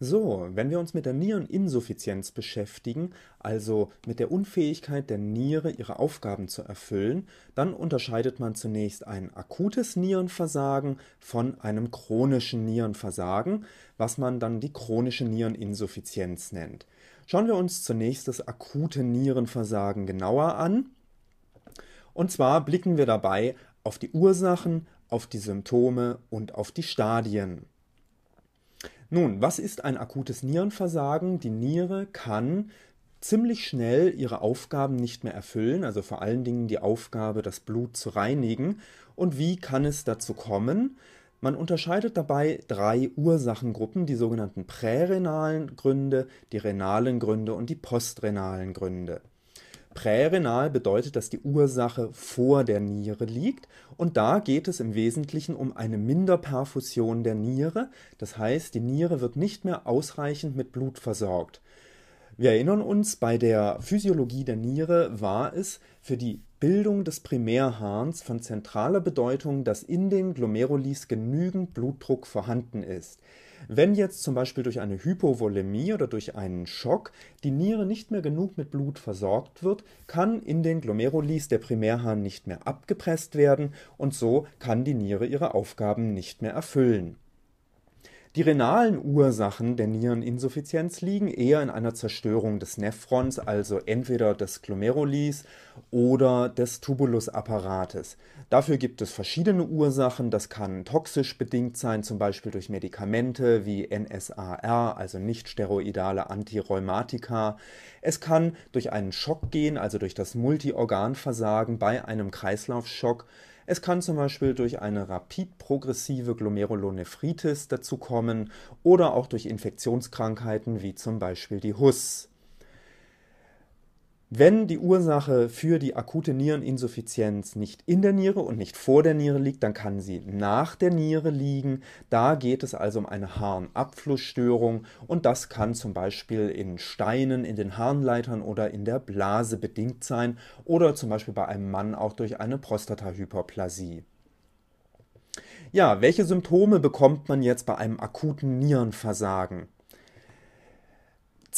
So, wenn wir uns mit der Niereninsuffizienz beschäftigen, also mit der Unfähigkeit der Niere, ihre Aufgaben zu erfüllen, dann unterscheidet man zunächst ein akutes Nierenversagen von einem chronischen Nierenversagen, was man dann die chronische Niereninsuffizienz nennt. Schauen wir uns zunächst das akute Nierenversagen genauer an. Und zwar blicken wir dabei auf die Ursachen, auf die Symptome und auf die Stadien. Nun, was ist ein akutes Nierenversagen? Die Niere kann ziemlich schnell ihre Aufgaben nicht mehr erfüllen, also vor allen Dingen die Aufgabe, das Blut zu reinigen. Und wie kann es dazu kommen? Man unterscheidet dabei drei Ursachengruppen, die sogenannten prärenalen Gründe, die renalen Gründe und die postrenalen Gründe. Prärenal bedeutet, dass die Ursache vor der Niere liegt und da geht es im Wesentlichen um eine Minderperfusion der Niere, das heißt, die Niere wird nicht mehr ausreichend mit Blut versorgt. Wir erinnern uns, bei der Physiologie der Niere war es für die Bildung des Primärharns von zentraler Bedeutung, dass in den Glomerulis genügend Blutdruck vorhanden ist. Wenn jetzt zum Beispiel durch eine Hypovolemie oder durch einen Schock die Niere nicht mehr genug mit Blut versorgt wird, kann in den Glomerulis der Primärhahn nicht mehr abgepresst werden und so kann die Niere ihre Aufgaben nicht mehr erfüllen. Die renalen Ursachen der Niereninsuffizienz liegen eher in einer Zerstörung des Nephrons, also entweder des Glomerulis oder des Tubulusapparates. Dafür gibt es verschiedene Ursachen. Das kann toxisch bedingt sein, zum Beispiel durch Medikamente wie NSAR, also nicht-steroidale Antirheumatika. Es kann durch einen Schock gehen, also durch das Multiorganversagen bei einem Kreislaufschock es kann zum Beispiel durch eine rapid progressive Glomerulonephritis dazu kommen oder auch durch Infektionskrankheiten wie zum Beispiel die Hus wenn die Ursache für die akute Niereninsuffizienz nicht in der Niere und nicht vor der Niere liegt, dann kann sie nach der Niere liegen. Da geht es also um eine Harnabflussstörung und das kann zum Beispiel in Steinen, in den Harnleitern oder in der Blase bedingt sein oder zum Beispiel bei einem Mann auch durch eine Prostatahyperplasie. Ja, welche Symptome bekommt man jetzt bei einem akuten Nierenversagen?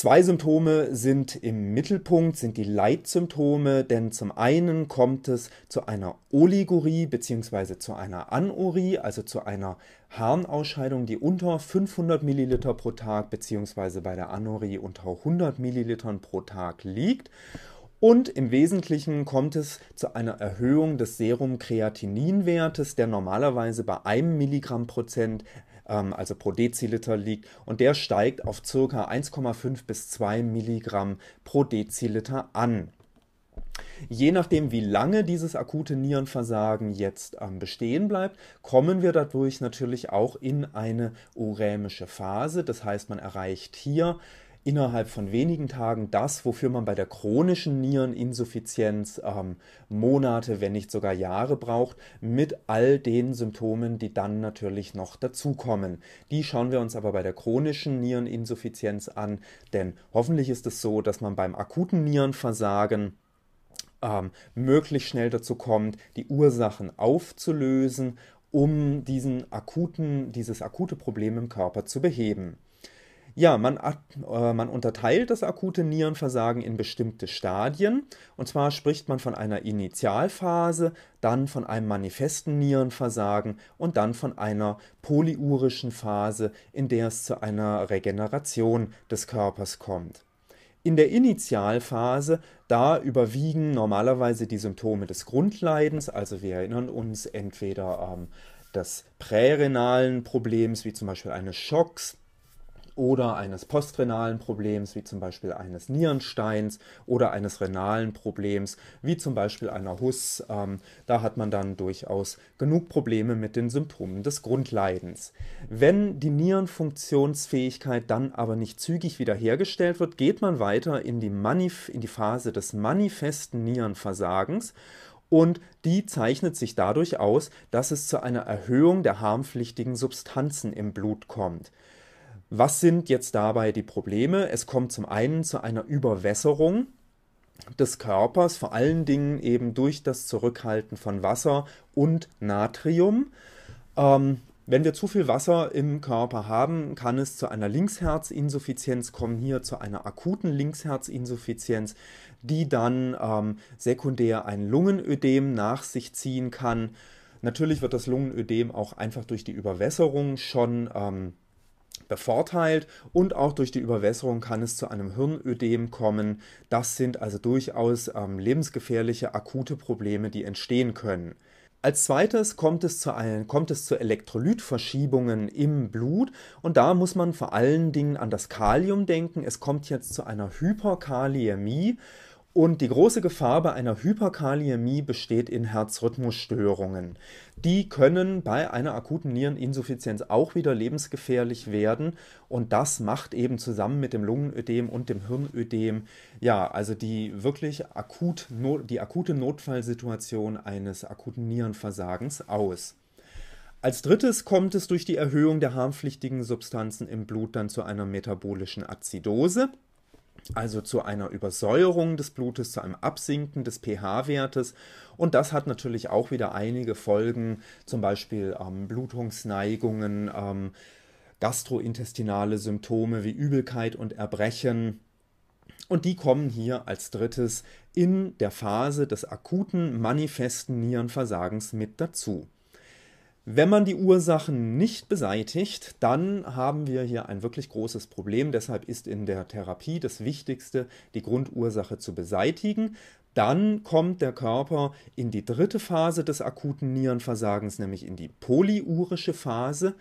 Zwei Symptome sind im Mittelpunkt, sind die Leitsymptome, denn zum einen kommt es zu einer Oligurie bzw. zu einer Anurie, also zu einer Harnausscheidung, die unter 500 Milliliter pro Tag bzw. bei der Anurie unter 100 Millilitern pro Tag liegt. Und im Wesentlichen kommt es zu einer Erhöhung des Serum-Kreatinin-Wertes, der normalerweise bei einem Milligramm Prozent ähm, also pro Deziliter liegt. Und der steigt auf ca. 1,5 bis 2 Milligramm pro Deziliter an. Je nachdem, wie lange dieses akute Nierenversagen jetzt ähm, bestehen bleibt, kommen wir dadurch natürlich auch in eine urämische Phase. Das heißt, man erreicht hier innerhalb von wenigen Tagen das, wofür man bei der chronischen Niereninsuffizienz ähm, Monate, wenn nicht sogar Jahre braucht, mit all den Symptomen, die dann natürlich noch dazukommen. Die schauen wir uns aber bei der chronischen Niereninsuffizienz an, denn hoffentlich ist es so, dass man beim akuten Nierenversagen ähm, möglichst schnell dazu kommt, die Ursachen aufzulösen um diesen akuten, dieses akute Problem im Körper zu beheben. Ja, man, äh, man, unterteilt das akute Nierenversagen in bestimmte Stadien. Und zwar spricht man von einer Initialphase, dann von einem manifesten Nierenversagen und dann von einer polyurischen Phase, in der es zu einer Regeneration des Körpers kommt. In der Initialphase, da überwiegen normalerweise die Symptome des Grundleidens, also wir erinnern uns entweder ähm, des prärenalen Problems, wie zum Beispiel eines Schocks, oder eines postrenalen Problems, wie zum Beispiel eines Nierensteins oder eines renalen Problems, wie zum Beispiel einer Huss. Ähm, da hat man dann durchaus genug Probleme mit den Symptomen des Grundleidens. Wenn die Nierenfunktionsfähigkeit dann aber nicht zügig wiederhergestellt wird, geht man weiter in die, Manif in die Phase des manifesten Nierenversagens und die zeichnet sich dadurch aus, dass es zu einer Erhöhung der harmpflichtigen Substanzen im Blut kommt. Was sind jetzt dabei die Probleme? Es kommt zum einen zu einer Überwässerung des Körpers, vor allen Dingen eben durch das Zurückhalten von Wasser und Natrium. Ähm, wenn wir zu viel Wasser im Körper haben, kann es zu einer Linksherzinsuffizienz kommen, hier zu einer akuten Linksherzinsuffizienz, die dann ähm, sekundär ein Lungenödem nach sich ziehen kann. Natürlich wird das Lungenödem auch einfach durch die Überwässerung schon ähm, bevorteilt und auch durch die Überwässerung kann es zu einem Hirnödem kommen. Das sind also durchaus ähm, lebensgefährliche akute Probleme, die entstehen können. Als zweites kommt es, zu, kommt es zu Elektrolytverschiebungen im Blut und da muss man vor allen Dingen an das Kalium denken. Es kommt jetzt zu einer Hyperkaliämie und die große Gefahr bei einer Hyperkaliämie besteht in Herzrhythmusstörungen. Die können bei einer akuten Niereninsuffizienz auch wieder lebensgefährlich werden und das macht eben zusammen mit dem Lungenödem und dem Hirnödem ja, also die wirklich akut die akute Notfallsituation eines akuten Nierenversagens aus. Als drittes kommt es durch die Erhöhung der harmpflichtigen Substanzen im Blut dann zu einer metabolischen Azidose also zu einer Übersäuerung des Blutes, zu einem Absinken des pH-Wertes. Und das hat natürlich auch wieder einige Folgen, zum Beispiel ähm, Blutungsneigungen, ähm, gastrointestinale Symptome wie Übelkeit und Erbrechen. Und die kommen hier als drittes in der Phase des akuten manifesten Nierenversagens mit dazu. Wenn man die Ursachen nicht beseitigt, dann haben wir hier ein wirklich großes Problem. Deshalb ist in der Therapie das Wichtigste, die Grundursache zu beseitigen. Dann kommt der Körper in die dritte Phase des akuten Nierenversagens, nämlich in die polyurische Phase.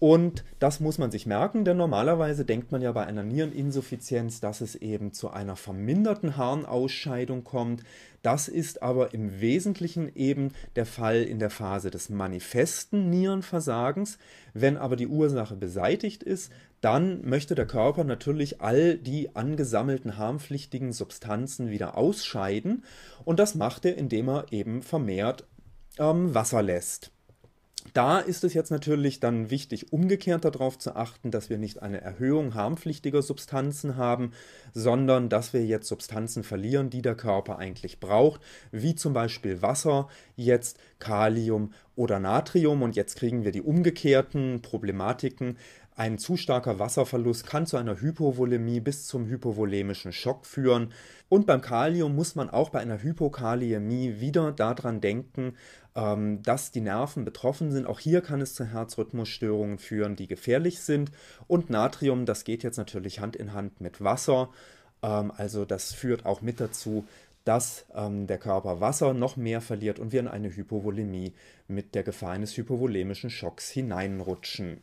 Und das muss man sich merken, denn normalerweise denkt man ja bei einer Niereninsuffizienz, dass es eben zu einer verminderten Harnausscheidung kommt. Das ist aber im Wesentlichen eben der Fall in der Phase des manifesten Nierenversagens. Wenn aber die Ursache beseitigt ist, dann möchte der Körper natürlich all die angesammelten harmpflichtigen Substanzen wieder ausscheiden. Und das macht er, indem er eben vermehrt ähm, Wasser lässt. Da ist es jetzt natürlich dann wichtig, umgekehrt darauf zu achten, dass wir nicht eine Erhöhung harmpflichtiger Substanzen haben, sondern dass wir jetzt Substanzen verlieren, die der Körper eigentlich braucht, wie zum Beispiel Wasser, jetzt Kalium oder Natrium. Und jetzt kriegen wir die umgekehrten Problematiken, ein zu starker Wasserverlust kann zu einer Hypovolemie bis zum hypovolemischen Schock führen. Und beim Kalium muss man auch bei einer Hypokaliämie wieder daran denken, ähm, dass die Nerven betroffen sind. Auch hier kann es zu Herzrhythmusstörungen führen, die gefährlich sind. Und Natrium, das geht jetzt natürlich Hand in Hand mit Wasser. Ähm, also das führt auch mit dazu, dass ähm, der Körper Wasser noch mehr verliert und wir in eine Hypovolemie mit der Gefahr eines hypovolemischen Schocks hineinrutschen.